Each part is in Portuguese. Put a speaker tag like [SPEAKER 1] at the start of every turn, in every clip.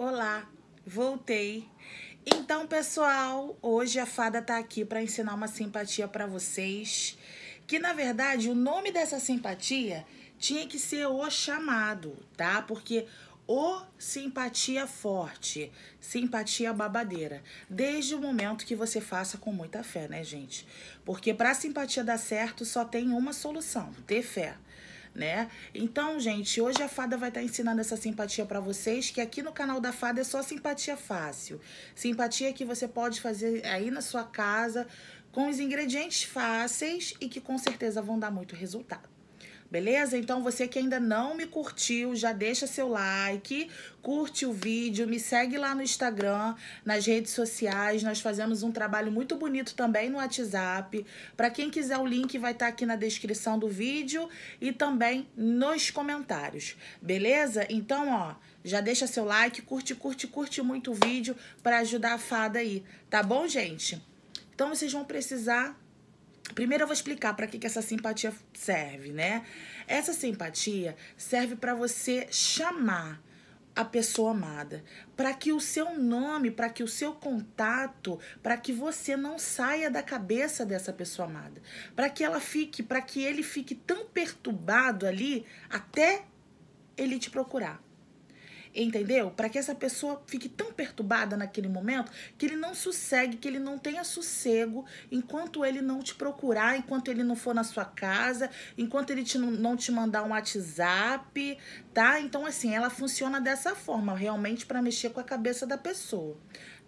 [SPEAKER 1] Olá, voltei. Então, pessoal, hoje a fada tá aqui para ensinar uma simpatia para vocês, que na verdade o nome dessa simpatia tinha que ser o chamado, tá? Porque o simpatia forte, simpatia babadeira, desde o momento que você faça com muita fé, né, gente? Porque para simpatia dar certo só tem uma solução, ter fé né? Então, gente, hoje a Fada vai estar tá ensinando essa simpatia para vocês, que aqui no canal da Fada é só simpatia fácil. Simpatia que você pode fazer aí na sua casa com os ingredientes fáceis e que com certeza vão dar muito resultado beleza? Então você que ainda não me curtiu, já deixa seu like, curte o vídeo, me segue lá no Instagram, nas redes sociais. Nós fazemos um trabalho muito bonito também no WhatsApp. Para quem quiser o link vai estar tá aqui na descrição do vídeo e também nos comentários, beleza? Então, ó, já deixa seu like, curte, curte, curte muito o vídeo para ajudar a fada aí, tá bom, gente? Então vocês vão precisar Primeiro eu vou explicar para que, que essa simpatia serve, né? Essa simpatia serve para você chamar a pessoa amada, para que o seu nome, para que o seu contato, para que você não saia da cabeça dessa pessoa amada, para que ela fique, para que ele fique tão perturbado ali até ele te procurar entendeu? Para que essa pessoa fique tão perturbada naquele momento que ele não sossegue, que ele não tenha sossego enquanto ele não te procurar, enquanto ele não for na sua casa, enquanto ele te, não te mandar um WhatsApp, tá? Então assim, ela funciona dessa forma, realmente para mexer com a cabeça da pessoa.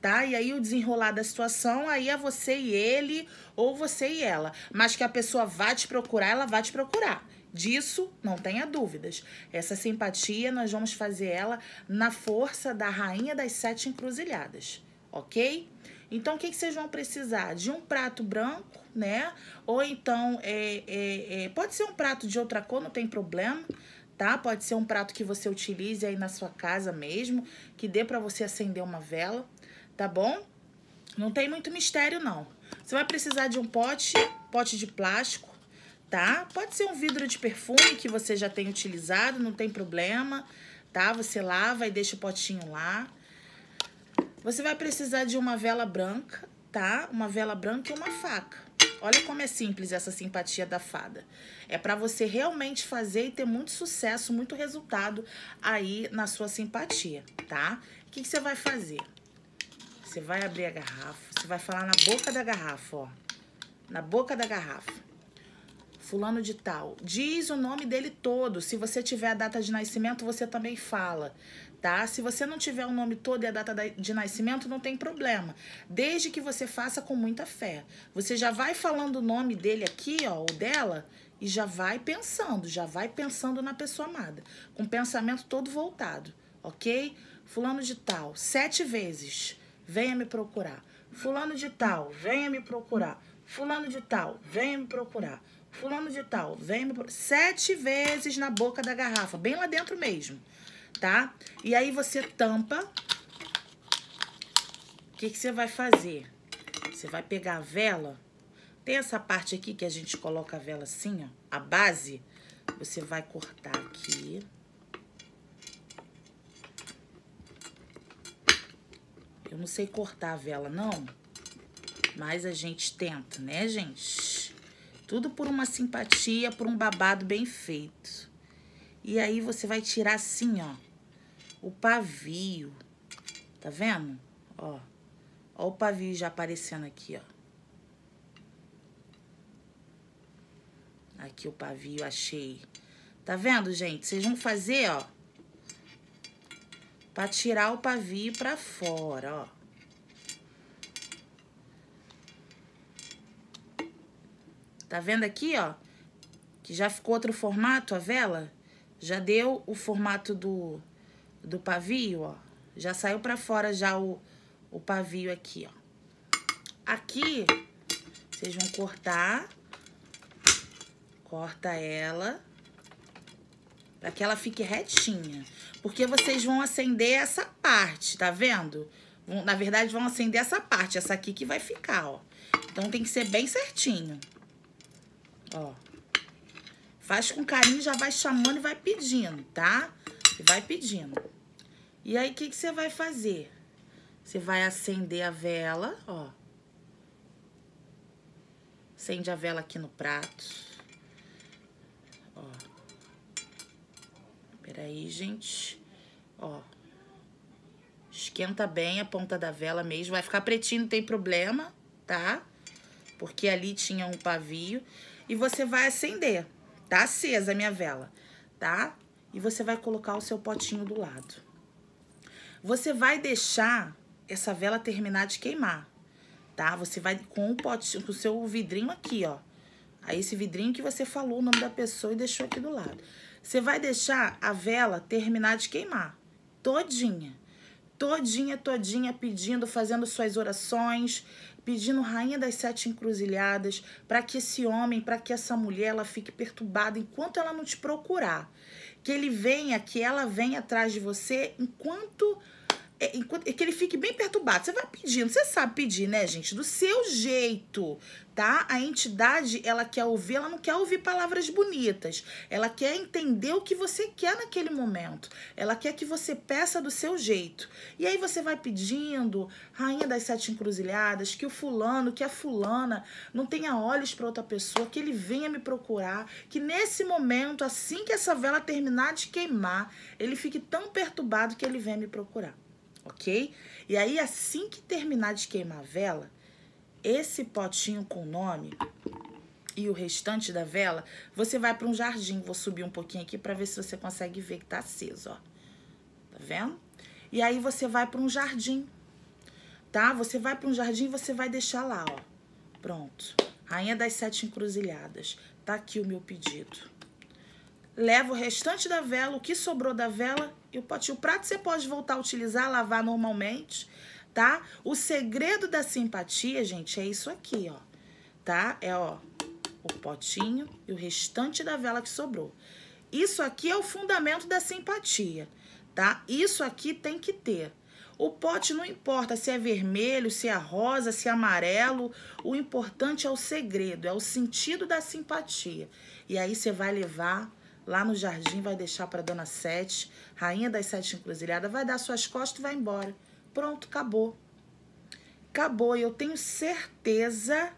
[SPEAKER 1] Tá? E aí o desenrolar da situação, aí é você e ele ou você e ela. Mas que a pessoa vá te procurar, ela vai te procurar. Disso não tenha dúvidas. Essa simpatia nós vamos fazer ela na força da rainha das sete encruzilhadas, ok? Então, o que, que vocês vão precisar? De um prato branco, né? Ou então, é, é, é, pode ser um prato de outra cor, não tem problema, tá? Pode ser um prato que você utilize aí na sua casa mesmo, que dê para você acender uma vela, tá bom? Não tem muito mistério, não. Você vai precisar de um pote, pote de plástico, tá? Pode ser um vidro de perfume que você já tem utilizado, não tem problema, tá? Você lava e deixa o potinho lá. Você vai precisar de uma vela branca, tá? Uma vela branca e uma faca. Olha como é simples essa simpatia da fada. É para você realmente fazer e ter muito sucesso, muito resultado aí na sua simpatia, tá? O que, que você vai fazer? Você vai abrir a garrafa, você vai falar na boca da garrafa, ó. Na boca da garrafa fulano de tal. Diz o nome dele todo. Se você tiver a data de nascimento, você também fala, tá? Se você não tiver o nome todo e a data de nascimento, não tem problema. Desde que você faça com muita fé. Você já vai falando o nome dele aqui, ó, ou dela, e já vai pensando, já vai pensando na pessoa amada, com o pensamento todo voltado, ok? Fulano de tal, sete vezes, venha me procurar. Fulano de tal, venha me procurar. Fulano de tal, venha me procurar. Fulano de tal, vem sete vezes na boca da garrafa, bem lá dentro mesmo, tá? E aí você tampa. O que, que você vai fazer? Você vai pegar a vela. Tem essa parte aqui que a gente coloca a vela assim, ó. A base. Você vai cortar aqui. Eu não sei cortar a vela, não. Mas a gente tenta, né, gente? Tudo por uma simpatia, por um babado bem feito. E aí você vai tirar assim, ó, o pavio. Tá vendo? Ó, ó o pavio já aparecendo aqui, ó. Aqui o pavio, achei. Tá vendo, gente? Vocês vão fazer, ó, pra tirar o pavio pra fora, ó. Tá vendo aqui, ó? Que já ficou outro formato a vela. Já deu o formato do, do pavio, ó. Já saiu para fora já o, o pavio aqui, ó. Aqui, vocês vão cortar. Corta ela. Pra que ela fique retinha. Porque vocês vão acender essa parte, tá vendo? Vão, na verdade, vão acender essa parte. Essa aqui que vai ficar, ó. Então, tem que ser bem certinho. Ó. Faz com carinho, já vai chamando e vai pedindo, tá? E vai pedindo. E aí, o que, que você vai fazer? Você vai acender a vela, ó. Acende a vela aqui no prato. Ó. Peraí, gente. Ó. Esquenta bem a ponta da vela mesmo. Vai ficar pretinho, não tem problema, tá? Porque ali tinha um pavio e você vai acender. Tá acesa a minha vela, tá? E você vai colocar o seu potinho do lado. Você vai deixar essa vela terminar de queimar, tá? Você vai com o potinho, com o seu vidrinho aqui, ó. Aí esse vidrinho que você falou o nome da pessoa e deixou aqui do lado. Você vai deixar a vela terminar de queimar, todinha todinha, todinha, pedindo, fazendo suas orações, pedindo rainha das sete encruzilhadas, para que esse homem, para que essa mulher, ela fique perturbada enquanto ela não te procurar. Que ele venha, que ela venha atrás de você enquanto é, é, que ele fique bem perturbado. Você vai pedindo, você sabe pedir, né, gente? Do seu jeito, tá? A entidade, ela quer ouvir, ela não quer ouvir palavras bonitas. Ela quer entender o que você quer naquele momento. Ela quer que você peça do seu jeito. E aí você vai pedindo, rainha das sete encruzilhadas, que o fulano, que a fulana não tenha olhos para outra pessoa, que ele venha me procurar, que nesse momento, assim que essa vela terminar de queimar, ele fique tão perturbado que ele venha me procurar ok? E aí, assim que terminar de queimar a vela, esse potinho com o nome e o restante da vela, você vai para um jardim. Vou subir um pouquinho aqui para ver se você consegue ver que tá aceso, ó. Tá vendo? E aí você vai para um jardim, tá? Você vai para um jardim e você vai deixar lá, ó. Pronto. Rainha das Sete Encruzilhadas. Tá aqui o meu pedido leva o restante da vela, o que sobrou da vela e o potinho. O prato você pode voltar a utilizar, lavar normalmente, tá? O segredo da simpatia, gente, é isso aqui, ó. Tá? É, ó, o potinho e o restante da vela que sobrou. Isso aqui é o fundamento da simpatia, tá? Isso aqui tem que ter. O pote não importa se é vermelho, se é rosa, se é amarelo. O importante é o segredo, é o sentido da simpatia. E aí você vai levar lá no jardim, vai deixar para Dona Sete, rainha das Sete Encruzilhadas, vai dar suas costas e vai embora. Pronto, acabou. Acabou. E eu tenho certeza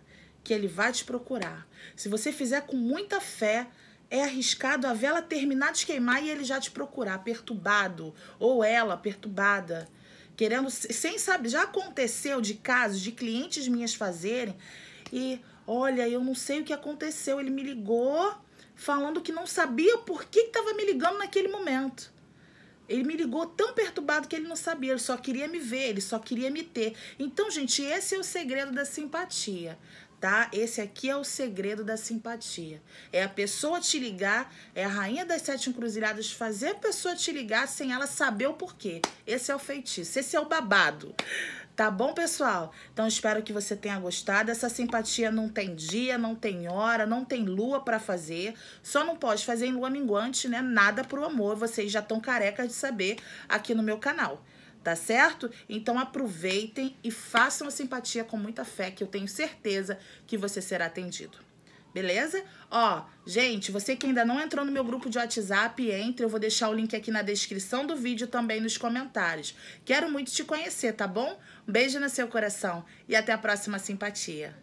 [SPEAKER 1] que ele vai te procurar. Se você fizer com muita fé, é arriscado a vela terminar de queimar e ele já te procurar, perturbado, ou ela perturbada, querendo, sem saber. Já aconteceu de casos de clientes minhas fazerem e olha, eu não sei o que aconteceu, ele me ligou falando que não sabia por que estava me ligando naquele momento. Ele me ligou tão perturbado que ele não sabia, ele só queria me ver, ele só queria me ter. Então, gente, esse é o segredo da simpatia, tá? Esse aqui é o segredo da simpatia. É a pessoa te ligar, é a rainha das sete encruzilhadas fazer a pessoa te ligar sem ela saber o porquê. Esse é o feitiço, esse é o babado. Tá bom, pessoal? Então espero que você tenha gostado. Essa simpatia não tem dia, não tem hora, não tem lua para fazer. Só não pode fazer em lua minguante, né? Nada pro amor. Vocês já estão carecas de saber aqui no meu canal. Tá certo? Então aproveitem e façam a simpatia com muita fé, que eu tenho certeza que você será atendido. Beleza? Ó, gente, você que ainda não entrou no meu grupo de WhatsApp, entre. Eu vou deixar o link aqui na descrição do vídeo também nos comentários. Quero muito te conhecer, tá bom? Um beijo no seu coração e até a próxima simpatia.